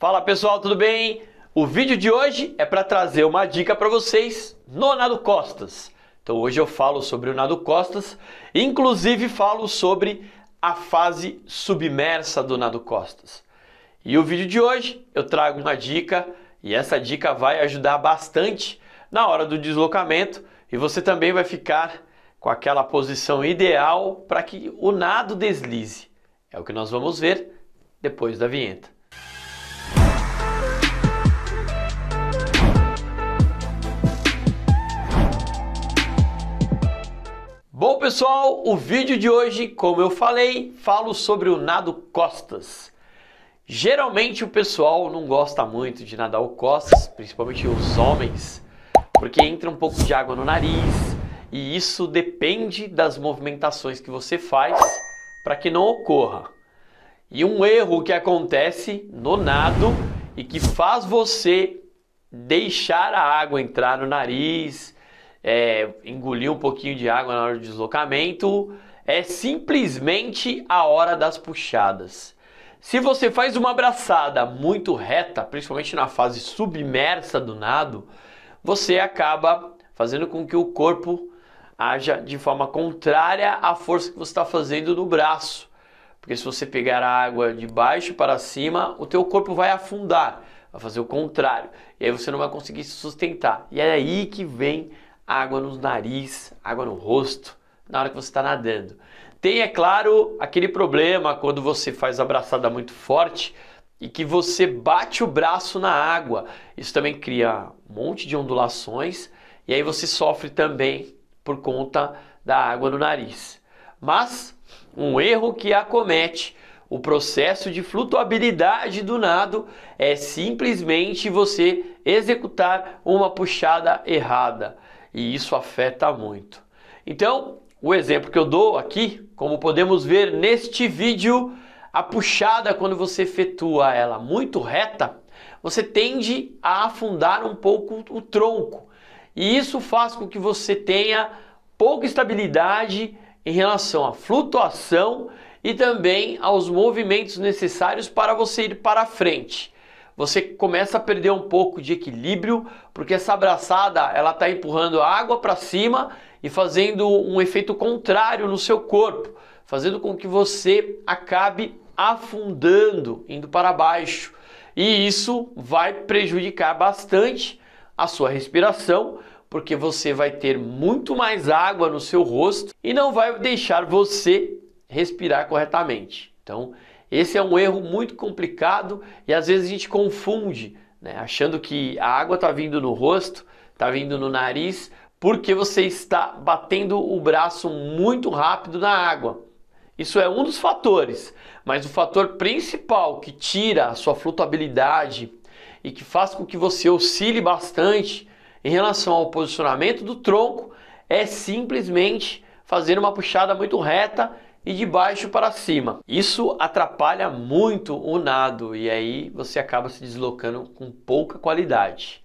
Fala pessoal, tudo bem? O vídeo de hoje é para trazer uma dica para vocês no nado costas. Então hoje eu falo sobre o nado costas, inclusive falo sobre a fase submersa do nado costas. E o vídeo de hoje eu trago uma dica e essa dica vai ajudar bastante na hora do deslocamento e você também vai ficar com aquela posição ideal para que o nado deslize. É o que nós vamos ver depois da vinheta. pessoal, o vídeo de hoje, como eu falei, falo sobre o nado costas. Geralmente o pessoal não gosta muito de nadar o costas, principalmente os homens, porque entra um pouco de água no nariz e isso depende das movimentações que você faz para que não ocorra. E um erro que acontece no nado e que faz você deixar a água entrar no nariz é, engolir um pouquinho de água na hora do deslocamento, é simplesmente a hora das puxadas. Se você faz uma braçada muito reta, principalmente na fase submersa do nado, você acaba fazendo com que o corpo haja de forma contrária à força que você está fazendo no braço. Porque se você pegar a água de baixo para cima, o teu corpo vai afundar, vai fazer o contrário. E aí você não vai conseguir se sustentar. E é aí que vem água no nariz, água no rosto, na hora que você está nadando. Tem, é claro, aquele problema quando você faz abraçada muito forte e que você bate o braço na água. Isso também cria um monte de ondulações e aí você sofre também por conta da água no nariz. Mas um erro que acomete o processo de flutuabilidade do nado é simplesmente você executar uma puxada errada e isso afeta muito. Então, o exemplo que eu dou aqui, como podemos ver neste vídeo, a puxada quando você efetua ela muito reta, você tende a afundar um pouco o tronco. E isso faz com que você tenha pouca estabilidade em relação à flutuação e também aos movimentos necessários para você ir para frente você começa a perder um pouco de equilíbrio, porque essa abraçada ela está empurrando a água para cima e fazendo um efeito contrário no seu corpo, fazendo com que você acabe afundando, indo para baixo. E isso vai prejudicar bastante a sua respiração, porque você vai ter muito mais água no seu rosto e não vai deixar você respirar corretamente. Então, esse é um erro muito complicado e às vezes a gente confunde, né? achando que a água está vindo no rosto, está vindo no nariz, porque você está batendo o braço muito rápido na água. Isso é um dos fatores, mas o fator principal que tira a sua flutuabilidade e que faz com que você oscile bastante em relação ao posicionamento do tronco é simplesmente fazer uma puxada muito reta e de baixo para cima. Isso atrapalha muito o nado e aí você acaba se deslocando com pouca qualidade.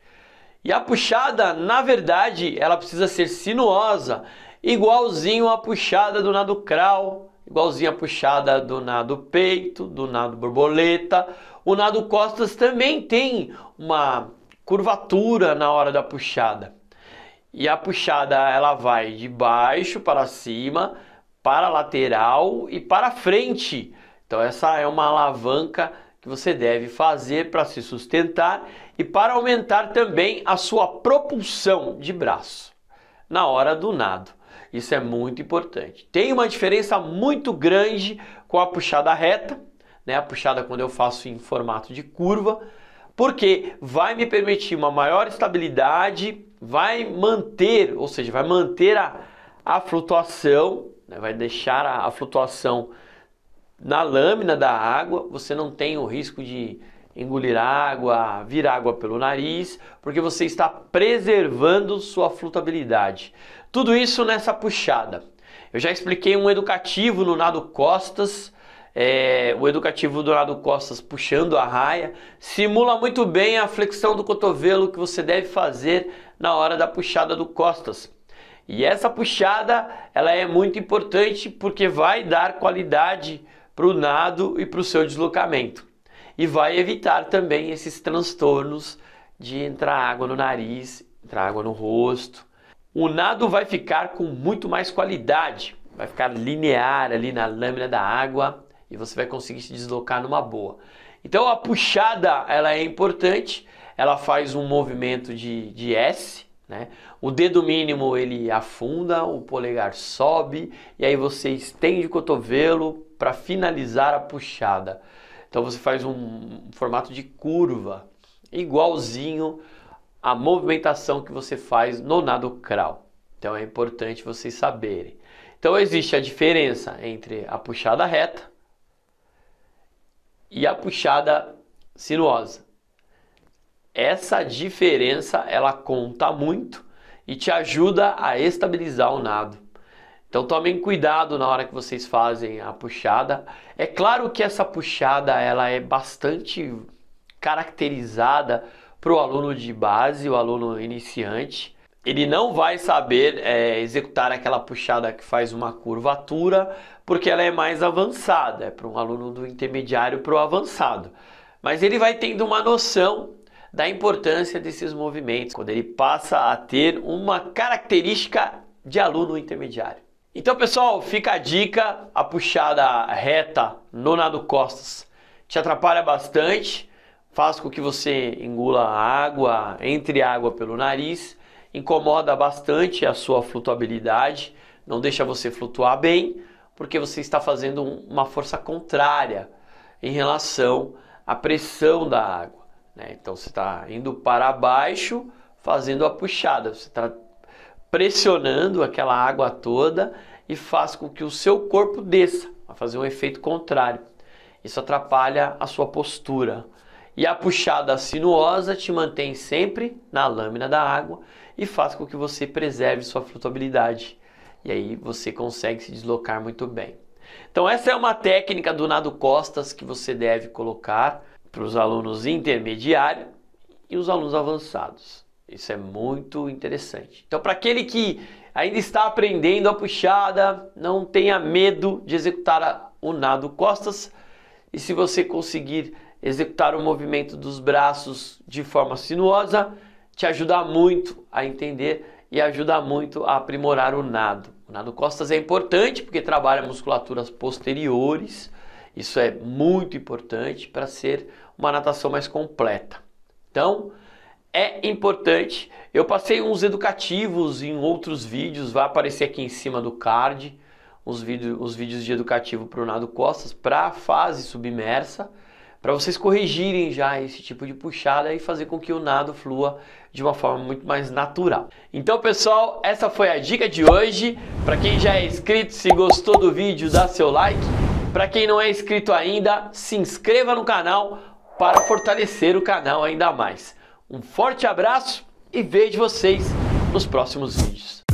E a puxada, na verdade, ela precisa ser sinuosa, igualzinho a puxada do nado crawl, igualzinho a puxada do nado peito, do nado borboleta. O nado costas também tem uma curvatura na hora da puxada. E a puxada ela vai de baixo para cima, para lateral e para frente. Então essa é uma alavanca que você deve fazer para se sustentar e para aumentar também a sua propulsão de braço na hora do nado. Isso é muito importante. Tem uma diferença muito grande com a puxada reta, né? A puxada quando eu faço em formato de curva, porque vai me permitir uma maior estabilidade, vai manter, ou seja, vai manter a, a flutuação né? vai deixar a, a flutuação na lâmina da água, você não tem o risco de engolir água, vir água pelo nariz, porque você está preservando sua flutabilidade. Tudo isso nessa puxada. Eu já expliquei um educativo no nado costas, é, o educativo do nado costas puxando a raia, simula muito bem a flexão do cotovelo que você deve fazer na hora da puxada do costas. E essa puxada ela é muito importante porque vai dar qualidade para o nado e para o seu deslocamento. E vai evitar também esses transtornos de entrar água no nariz, entrar água no rosto. O nado vai ficar com muito mais qualidade, vai ficar linear ali na lâmina da água e você vai conseguir se deslocar numa boa. Então a puxada ela é importante, ela faz um movimento de, de S, né? O dedo mínimo ele afunda, o polegar sobe e aí você estende o cotovelo para finalizar a puxada. Então você faz um formato de curva, igualzinho à movimentação que você faz no nado crawl. Então é importante vocês saberem. Então existe a diferença entre a puxada reta e a puxada sinuosa. Essa diferença ela conta muito e te ajuda a estabilizar o nado. Então tomem cuidado na hora que vocês fazem a puxada. É claro que essa puxada ela é bastante caracterizada para o aluno de base, o aluno iniciante. Ele não vai saber é, executar aquela puxada que faz uma curvatura, porque ela é mais avançada, é para um aluno do intermediário para o avançado. Mas ele vai tendo uma noção da importância desses movimentos quando ele passa a ter uma característica de aluno intermediário. Então, pessoal, fica a dica: a puxada reta no nado costas te atrapalha bastante, faz com que você engula água, entre água pelo nariz, incomoda bastante a sua flutuabilidade, não deixa você flutuar bem, porque você está fazendo uma força contrária em relação à pressão da água. Né? Então você está indo para baixo fazendo a puxada, você está pressionando aquela água toda e faz com que o seu corpo desça, vai fazer um efeito contrário. Isso atrapalha a sua postura. E a puxada sinuosa te mantém sempre na lâmina da água e faz com que você preserve sua flutuabilidade. E aí você consegue se deslocar muito bem. Então essa é uma técnica do nado costas que você deve colocar para os alunos intermediários e os alunos avançados. Isso é muito interessante. Então, para aquele que ainda está aprendendo a puxada, não tenha medo de executar o nado costas. E se você conseguir executar o movimento dos braços de forma sinuosa, te ajuda muito a entender e ajuda muito a aprimorar o nado. O nado costas é importante porque trabalha musculaturas posteriores. Isso é muito importante para ser uma natação mais completa. Então, é importante. Eu passei uns educativos em outros vídeos, vai aparecer aqui em cima do card, os, vídeos os vídeos de educativo para o nado costas para a fase submersa, para vocês corrigirem já esse tipo de puxada e fazer com que o nado flua de uma forma muito mais natural. Então, pessoal, essa foi a dica de hoje. Para quem já é inscrito, se gostou do vídeo, dá seu like. Para quem não é inscrito ainda, se inscreva no canal para fortalecer o canal ainda mais. Um forte abraço e vejo vocês nos próximos vídeos.